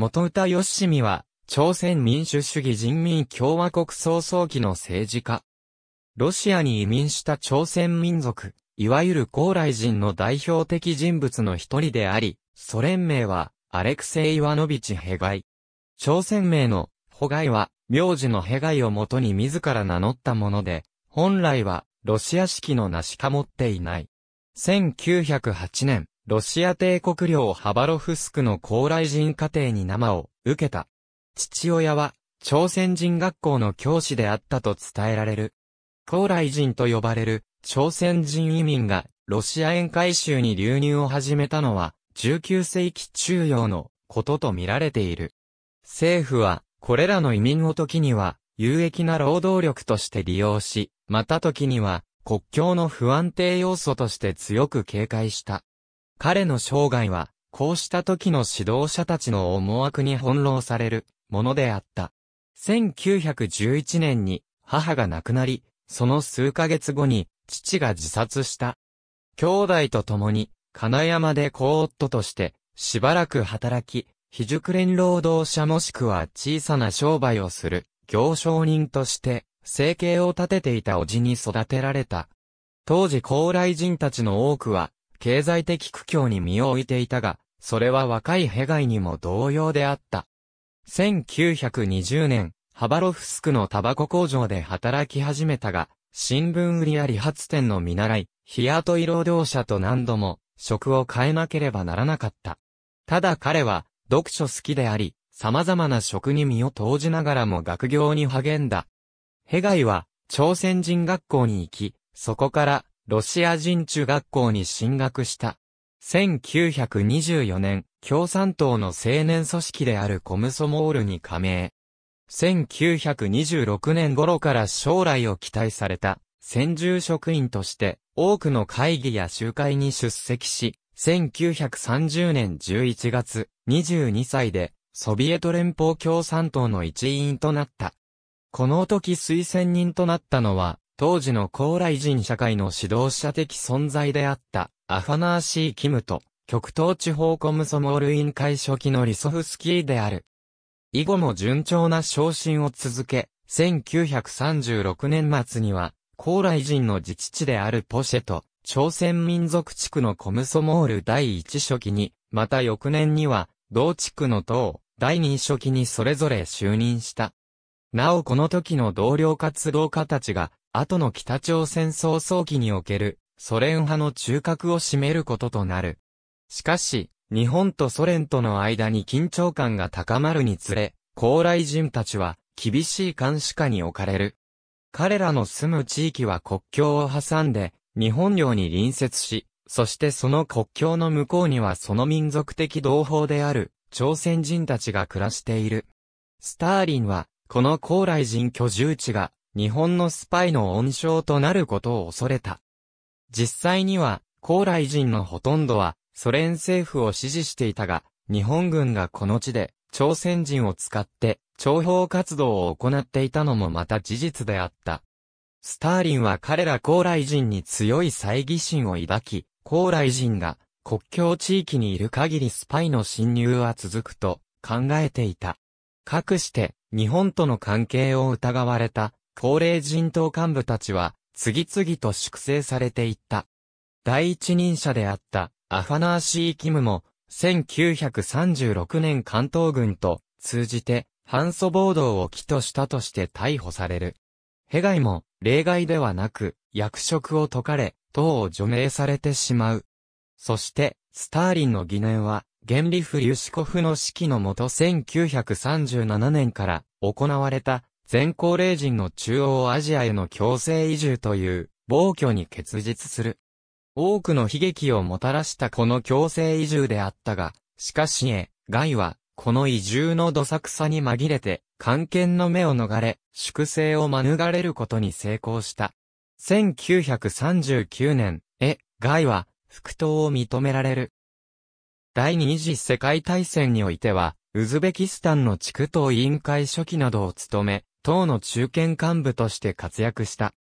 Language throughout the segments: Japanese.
元歌吉美は、朝鮮民主主義人民共和国早総期の政治家。ロシアに移民した朝鮮民族、いわゆる高麗人の代表的人物の一人であり、ソ連名は、アレクセイ・イワノビチ・ヘガイ。朝鮮名の、ホガイは、名字のヘガイをもとに自ら名乗ったもので、本来は、ロシア式の名しか持っていない。1908年、ロシア帝国領ハバロフスクの高麗人家庭に生を受けた。父親は朝鮮人学校の教師であったと伝えられる。高麗人と呼ばれる朝鮮人移民がロシア沿海州に流入を始めたのは19世紀中央のことと見られている。政府はこれらの移民を時には有益な労働力として利用し、また時には国境の不安定要素として強く警戒した。彼の生涯は、こうした時の指導者たちの思惑に翻弄されるものであった。1911年に母が亡くなり、その数ヶ月後に父が自殺した。兄弟と共に金山で高夫としてしばらく働き、非熟練労働者もしくは小さな商売をする行商人として生計を立てていたおじに育てられた。当時高麗人たちの多くは経済的苦境に身を置いていたが、それは若いヘガイにも同様であった。1920年、ハバロフスクのタバコ工場で働き始めたが、新聞売りや理髪店の見習い、日雇い労働者と何度も、職を変えなければならなかった。ただ彼は、読書好きであり、様々な職に身を投じながらも学業に励んだ。ヘガイは、朝鮮人学校に行き、そこから、ロシア人中学校に進学した。1924年、共産党の青年組織であるコムソモールに加盟。1926年頃から将来を期待された、専従職員として、多くの会議や集会に出席し、1930年11月、22歳で、ソビエト連邦共産党の一員となった。この時推薦人となったのは、当時の高麗人社会の指導者的存在であった、アファナーシー・キムと、極東地方コムソモール委員会初期のリソフスキーである。以後も順調な昇進を続け、1936年末には、高麗人の自治地であるポシェと、朝鮮民族地区のコムソモール第一初期に、また翌年には、同地区の党、第二初期にそれぞれ就任した。なおこの時の同僚活動家たちが、後の北朝鮮総早期におけるソ連派の中核を占めることとなる。しかし、日本とソ連との間に緊張感が高まるにつれ、高麗人たちは厳しい監視下に置かれる。彼らの住む地域は国境を挟んで、日本領に隣接し、そしてその国境の向こうにはその民族的同胞である、朝鮮人たちが暮らしている。スターリンは、この高麗人居住地が、日本のスパイの温床となることを恐れた。実際には、高麗人のほとんどは、ソ連政府を支持していたが、日本軍がこの地で、朝鮮人を使って、諜報活動を行っていたのもまた事実であった。スターリンは彼ら高麗人に強い猜疑心を抱き、高麗人が国境地域にいる限りスパイの侵入は続くと考えていた。かくして日本との関係を疑われた高齢人党幹部たちは、次々と粛清されていった。第一人者であった、アファナーシー・キムも、1936年関東軍と通じて、反祖暴動を起としたとして逮捕される。ヘガイも、例外ではなく、役職を解かれ、党を除名されてしまう。そして、スターリンの疑念は、原理不リュシコフの指揮のもと1937年から行われた全高齢人の中央アジアへの強制移住という暴挙に結実する。多くの悲劇をもたらしたこの強制移住であったが、しかしへ、害は、この移住のどさくさに紛れて、関係の目を逃れ、粛清を免れることに成功した。1939年、え、外は、復党を認められる。第二次世界大戦においては、ウズベキスタンの地区党委員会書記などを務め、党の中堅幹部として活躍した。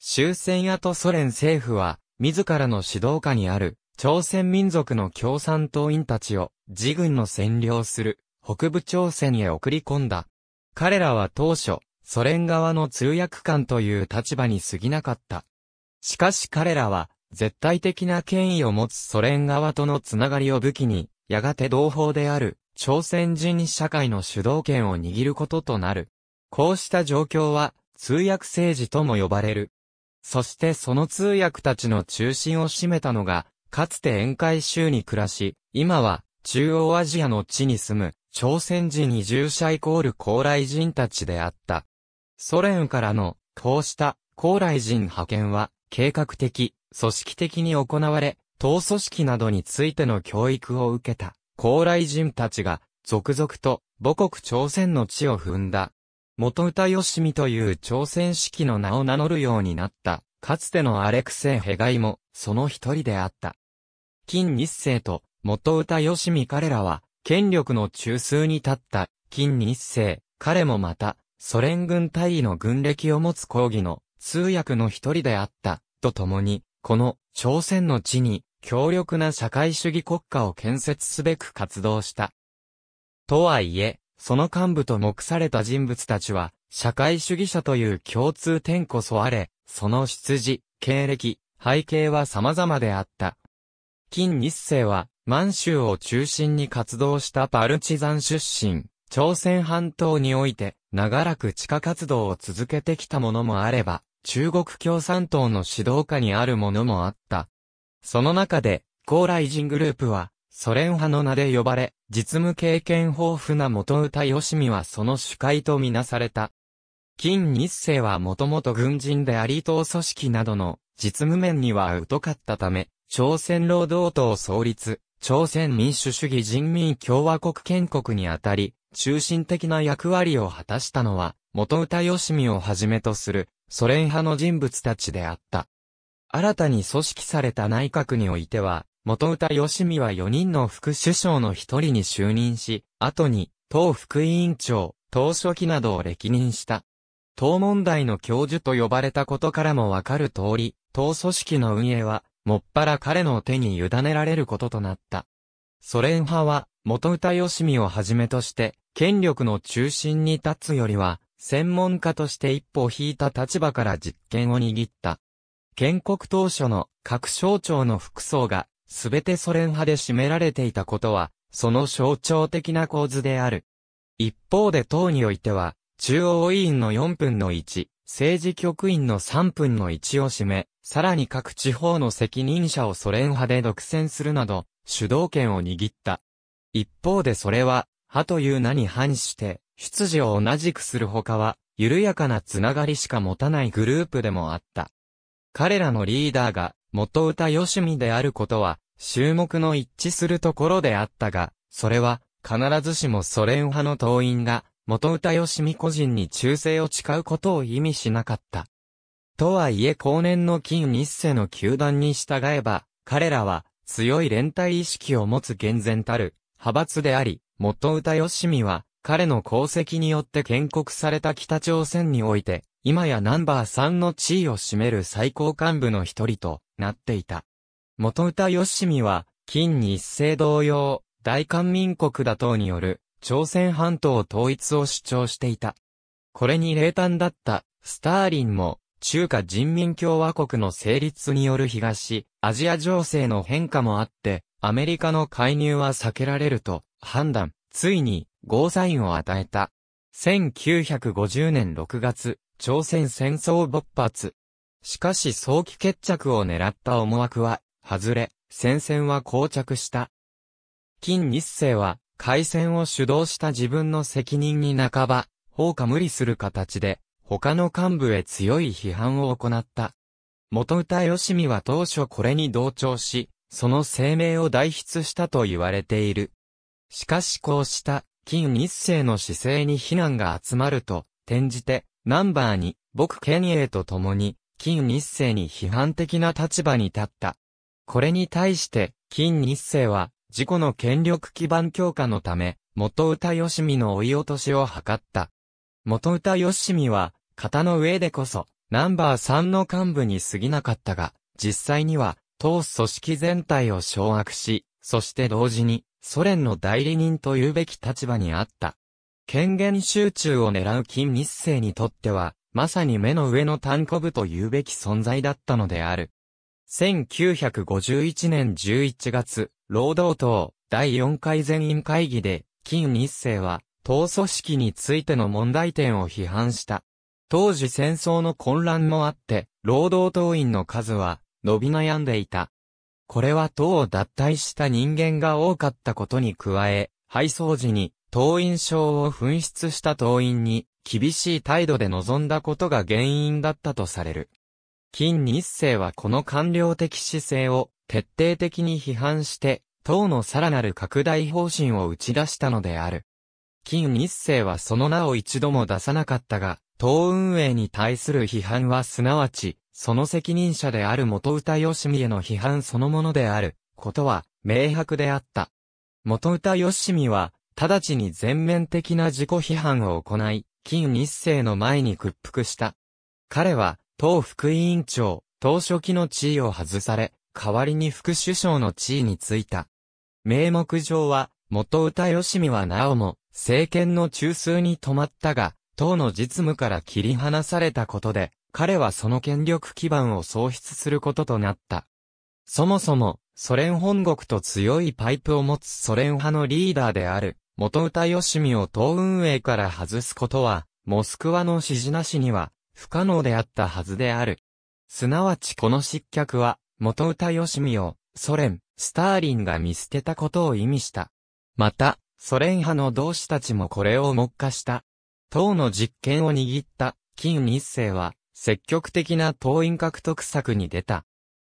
終戦後ソ連政府は、自らの指導下にある、朝鮮民族の共産党員たちを、自軍の占領する、北部朝鮮へ送り込んだ。彼らは当初、ソ連側の通訳官という立場に過ぎなかった。しかし彼らは、絶対的な権威を持つソ連側とのつながりを武器に、やがて同胞である、朝鮮人社会の主導権を握ることとなる。こうした状況は、通訳政治とも呼ばれる。そしてその通訳たちの中心を占めたのが、かつて宴会州に暮らし、今は中央アジアの地に住む朝鮮人移住者イコール高麗人たちであった。ソ連からのこうした高麗人派遣は計画的、組織的に行われ、党組織などについての教育を受けた高麗人たちが続々と母国朝鮮の地を踏んだ。元歌吉見という朝鮮式の名を名乗るようになった、かつてのアレクセイ・ヘガイも、その一人であった。金日成と元歌吉見彼らは、権力の中枢に立った、金日成、彼もまた、ソ連軍大尉の軍歴を持つ抗議の通訳の一人であった、と共に、この朝鮮の地に強力な社会主義国家を建設すべく活動した。とはいえ、その幹部と目された人物たちは、社会主義者という共通点こそあれ、その出自、経歴、背景は様々であった。金日成は、満州を中心に活動したパルチザン出身、朝鮮半島において、長らく地下活動を続けてきたももあれば、中国共産党の指導下にあるももあった。その中で、高麗人グループは、ソ連派の名で呼ばれ、実務経験豊富な元歌吉見はその主会とみなされた。金日成はもともと軍人であり党組織などの実務面には疎かったため、朝鮮労働党創立、朝鮮民主主義人民共和国建国にあたり、中心的な役割を果たしたのは、元歌吉見をはじめとする、ソ連派の人物たちであった。新たに組織された内閣においては、元歌吉見は4人の副首相の一人に就任し、後に、党副委員長、党書記などを歴任した。党問題の教授と呼ばれたことからもわかる通り、党組織の運営は、もっぱら彼の手に委ねられることとなった。ソ連派は、元歌吉見をはじめとして、権力の中心に立つよりは、専門家として一歩引いた立場から実権を握った。建国当初の各省庁の服装がすべてソ連派で占められていたことは、その象徴的な構図である。一方で党においては、中央委員の4分の1、政治局員の3分の1を占め、さらに各地方の責任者をソ連派で独占するなど、主導権を握った。一方でそれは、派という名に反して、出自を同じくするほかは、緩やかなつながりしか持たないグループでもあった。彼らのリーダーが、元歌よしみであることは、注目の一致するところであったが、それは、必ずしもソ連派の党員が、元歌吉美個人に忠誠を誓うことを意味しなかった。とはいえ後年の金日世の球団に従えば、彼らは強い連帯意識を持つ厳然たる派閥であり、元歌吉美は彼の功績によって建国された北朝鮮において、今やナンバー3の地位を占める最高幹部の一人となっていた。元歌吉見は、近日清同様、大韓民国打倒による、朝鮮半島統一を主張していた。これに冷淡だった、スターリンも、中華人民共和国の成立による東、アジア情勢の変化もあって、アメリカの介入は避けられると判断、ついに、ゴーサインを与えた。1950年6月、朝鮮戦争勃発。しかし早期決着を狙った思惑は、外れ、戦線は膠着した。金日成は、海戦を主導した自分の責任に半ば、放火無理する形で、他の幹部へ強い批判を行った。元歌吉見は当初これに同調し、その声明を代筆したと言われている。しかしこうした、金日成の姿勢に非難が集まると、転じて、ナンバーに、僕ケニエと共に、金日成に批判的な立場に立った。これに対して、金日成は、自己の権力基盤強化のため、元歌吉見の追い落としを図った。元歌吉見は、型の上でこそ、ナンバー3の幹部に過ぎなかったが、実際には、党組織全体を掌握し、そして同時に、ソ連の代理人というべき立場にあった。権限集中を狙う金日成にとっては、まさに目の上の単行部というべき存在だったのである。1951年11月、労働党第4回全員会議で、金日成は、党組織についての問題点を批判した。当時戦争の混乱もあって、労働党員の数は伸び悩んでいた。これは党を脱退した人間が多かったことに加え、配送時に党員証を紛失した党員に厳しい態度で臨んだことが原因だったとされる。金日成はこの官僚的姿勢を徹底的に批判して、党のさらなる拡大方針を打ち出したのである。金日成はその名を一度も出さなかったが、党運営に対する批判はすなわち、その責任者である元歌義美への批判そのものである、ことは、明白であった。元歌義美は、直ちに全面的な自己批判を行い、金日成の前に屈服した。彼は、党副委員長、党書記の地位を外され、代わりに副首相の地位についた。名目上は、元歌吉見はなおも、政権の中枢に止まったが、党の実務から切り離されたことで、彼はその権力基盤を喪失することとなった。そもそも、ソ連本国と強いパイプを持つソ連派のリーダーである、元歌吉見を党運営から外すことは、モスクワの指示なしには、不可能であったはずである。すなわちこの失脚は、元歌吉見を、ソ連、スターリンが見捨てたことを意味した。また、ソ連派の同志たちもこれを目下した。党の実権を握った、金日成は、積極的な党員獲得策に出た。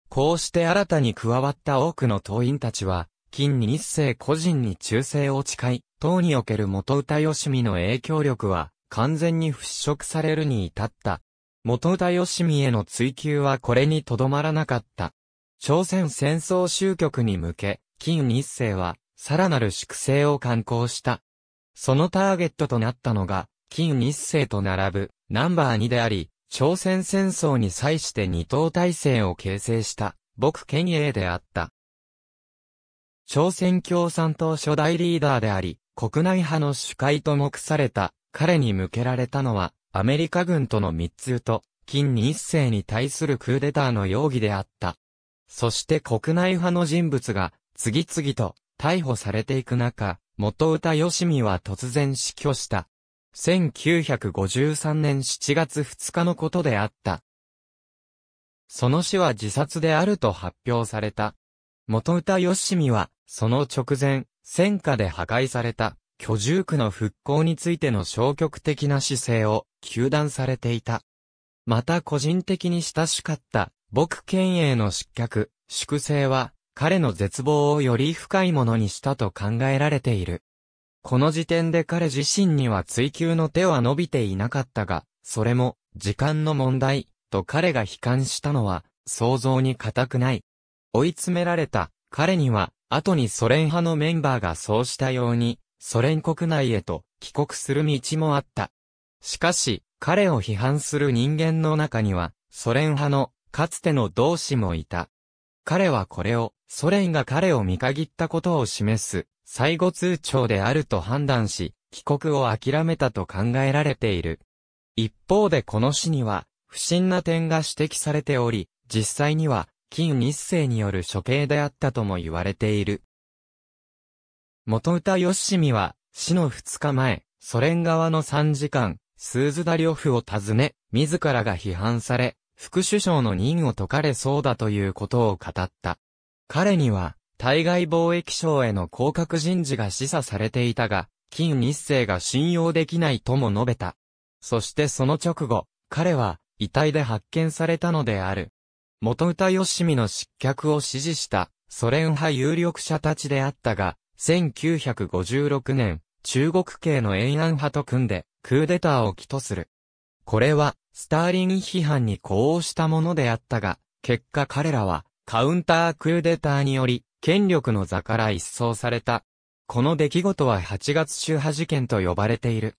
こうして新たに加わった多くの党員たちは、金日成個人に忠誠を誓い、党における元歌吉見の影響力は、完全に払拭されるに至った。元田吉見への追求はこれにとどまらなかった。朝鮮戦争終局に向け、金日成は、さらなる粛清を敢行した。そのターゲットとなったのが、金日成と並ぶ、ナンバー2であり、朝鮮戦争に際して二党体制を形成した、僕県営であった。朝鮮共産党初代リーダーであり、国内派の主会と目された、彼に向けられたのは、アメリカ軍との密通と、金日一に対するクーデターの容疑であった。そして国内派の人物が、次々と、逮捕されていく中、元歌吉見は突然死去した。1953年7月2日のことであった。その死は自殺であると発表された。元歌吉見は、その直前、戦火で破壊された。居住区の復興についての消極的な姿勢を、求断されていた。また個人的に親しかった、僕県営の失脚、粛清は、彼の絶望をより深いものにしたと考えられている。この時点で彼自身には追求の手は伸びていなかったが、それも、時間の問題、と彼が悲観したのは、想像に固くない。追い詰められた、彼には、後にソ連派のメンバーがそうしたように、ソ連国内へと帰国する道もあった。しかし、彼を批判する人間の中には、ソ連派のかつての同志もいた。彼はこれを、ソ連が彼を見限ったことを示す、最後通帳であると判断し、帰国を諦めたと考えられている。一方でこの詩には、不審な点が指摘されており、実際には、金日成による処刑であったとも言われている。元歌吉見は、死の二日前、ソ連側の三時間、スーズダリオフを訪ね、自らが批判され、副首相の任を解かれそうだということを語った。彼には、対外貿易省への降格人事が示唆されていたが、金日成が信用できないとも述べた。そしてその直後、彼は、遺体で発見されたのである。元歌吉見の失脚を支持した、ソ連派有力者たちであったが、1956年、中国系の延安派と組んで、クーデターを起とする。これは、スターリン批判に呼応したものであったが、結果彼らは、カウンタークーデターにより、権力の座から一掃された。この出来事は8月中波事件と呼ばれている。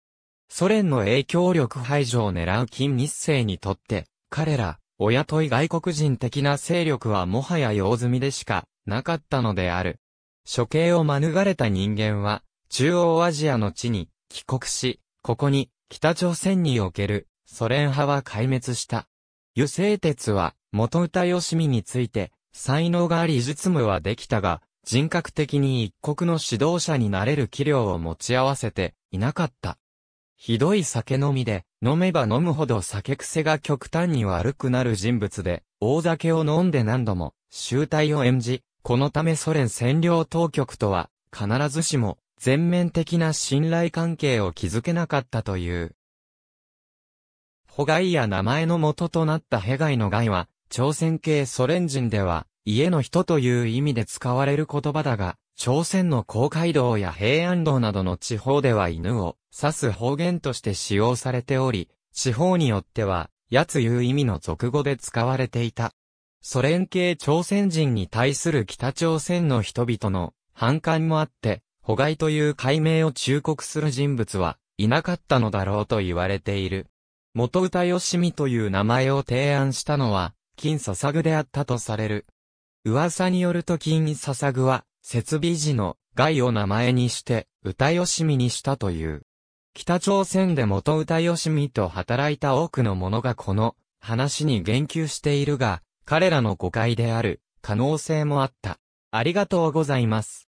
ソ連の影響力排除を狙う金日成にとって、彼ら、お雇い外国人的な勢力はもはや用済みでしかなかったのである。処刑を免れた人間は、中央アジアの地に帰国し、ここに北朝鮮におけるソ連派は壊滅した。油性鉄は元歌吉見について才能があり実務はできたが、人格的に一国の指導者になれる器量を持ち合わせていなかった。ひどい酒飲みで、飲めば飲むほど酒癖が極端に悪くなる人物で、大酒を飲んで何度も、集体を演じ、このためソ連占領当局とは、必ずしも、全面的な信頼関係を築けなかったという。ホガイや名前の元となったヘガイのガイは、朝鮮系ソ連人では、家の人という意味で使われる言葉だが、朝鮮の公海道や平安道などの地方では犬を指す方言として使用されており、地方によっては、やついう意味の俗語で使われていた。ソ連系朝鮮人に対する北朝鮮の人々の反感もあって、捕外という解明を忠告する人物はいなかったのだろうと言われている。元歌吉見という名前を提案したのは、金笹具であったとされる。噂によると金笹具は、設備時の害を名前にして、歌吉見にしたという。北朝鮮で元歌吉見と働いた多くの者がこの話に言及しているが、彼らの誤解である可能性もあった。ありがとうございます。